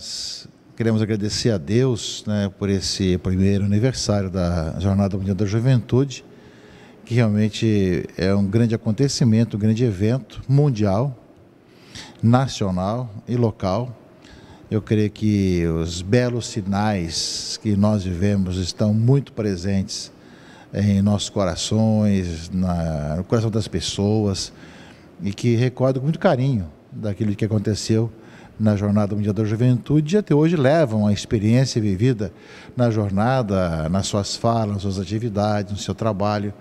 nós queremos agradecer a Deus né, por esse primeiro aniversário da Jornada Mundial da Juventude, que realmente é um grande acontecimento, um grande evento mundial, nacional e local. Eu creio que os belos sinais que nós vivemos estão muito presentes em nossos corações, na, no coração das pessoas, e que recordam com muito carinho daquilo que aconteceu na Jornada Mundial da Juventude e até hoje levam a experiência vivida na jornada, nas suas falas, nas suas atividades, no seu trabalho.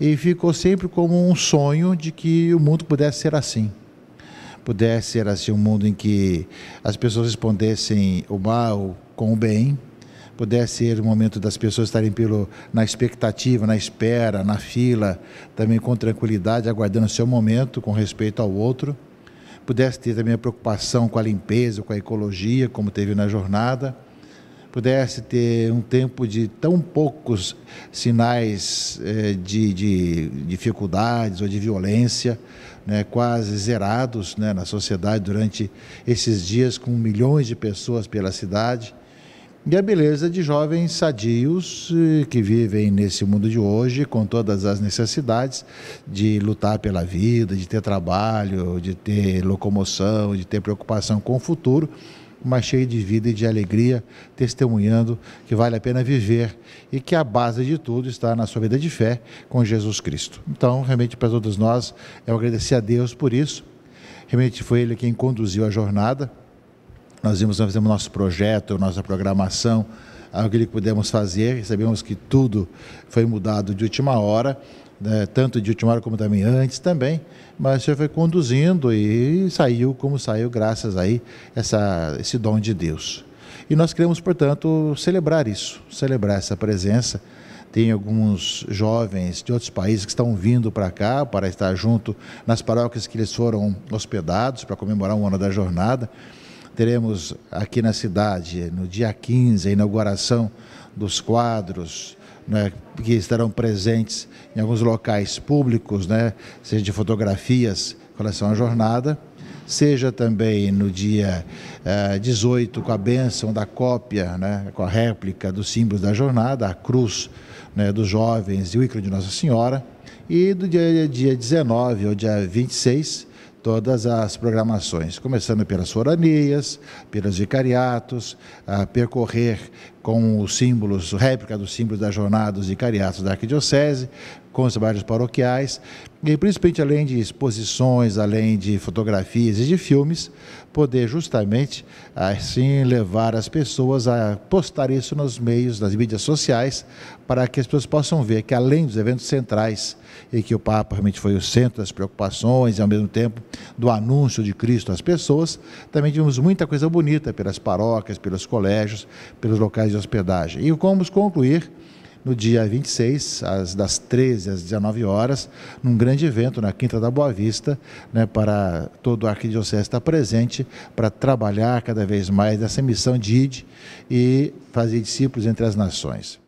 E ficou sempre como um sonho de que o mundo pudesse ser assim. Pudesse ser assim um mundo em que as pessoas respondessem o mal com o bem, pudesse ser o momento das pessoas estarem pelo, na expectativa, na espera, na fila, também com tranquilidade, aguardando o seu momento com respeito ao outro pudesse ter também a preocupação com a limpeza, com a ecologia, como teve na jornada, pudesse ter um tempo de tão poucos sinais eh, de, de, dificuldades ou de violência, né, quase zerados né, na sociedade durante esses dias, com milhões de pessoas pela cidade e a beleza de jovens sadios eh, que vivem nesse mundo de hoje com todas as necessidades de lutar pela vida, de ter trabalho, de ter locomoção, de ter preocupação com o futuro, mas cheio de vida e de alegria, testemunhando que vale a pena viver e que a base de tudo está na sua vida de fé com Jesus Cristo. Então, realmente, para todos nós, eu agradecer a Deus por isso. Realmente foi Ele quem conduziu a jornada nós vimos, nós fizemos nosso projeto, nossa programação, aquilo que pudemos fazer, sabemos que tudo foi mudado de última hora, né, tanto de última hora como também antes também, mas o senhor foi conduzindo e saiu como saiu, graças a esse dom de Deus. E nós queremos, portanto, celebrar isso, celebrar essa presença. Tem alguns jovens de outros países que estão vindo para cá para estar junto nas paróquias que eles foram hospedados para comemorar um ano da jornada teremos aqui na cidade, no dia 15, a inauguração dos quadros né, que estarão presentes em alguns locais públicos, né, seja de fotografias com relação à jornada, seja também no dia eh, 18 com a bênção da cópia, né, com a réplica dos símbolos da jornada, a cruz né, dos jovens e o ícone de Nossa Senhora, e do dia, dia 19 ao dia 26 todas as programações, começando pelas foranias, pelos vicariatos, a percorrer com os símbolos, réplica dos símbolos das jornadas dos vicariatos da arquidiocese, com os trabalhos paroquiais, e principalmente além de exposições, além de fotografias e de filmes, poder justamente assim levar as pessoas a postar isso nos meios, nas mídias sociais, para que as pessoas possam ver que além dos eventos centrais, e que o Papa realmente foi o centro das preocupações e ao mesmo tempo do anúncio de Cristo às pessoas, também tivemos muita coisa bonita pelas paróquias, pelos colégios, pelos locais de hospedagem. E vamos concluir no dia 26, às, das 13 às 19 horas, num grande evento na Quinta da Boa Vista, né, para todo o arquidiocese estar presente para trabalhar cada vez mais essa missão de ID e fazer discípulos entre as nações.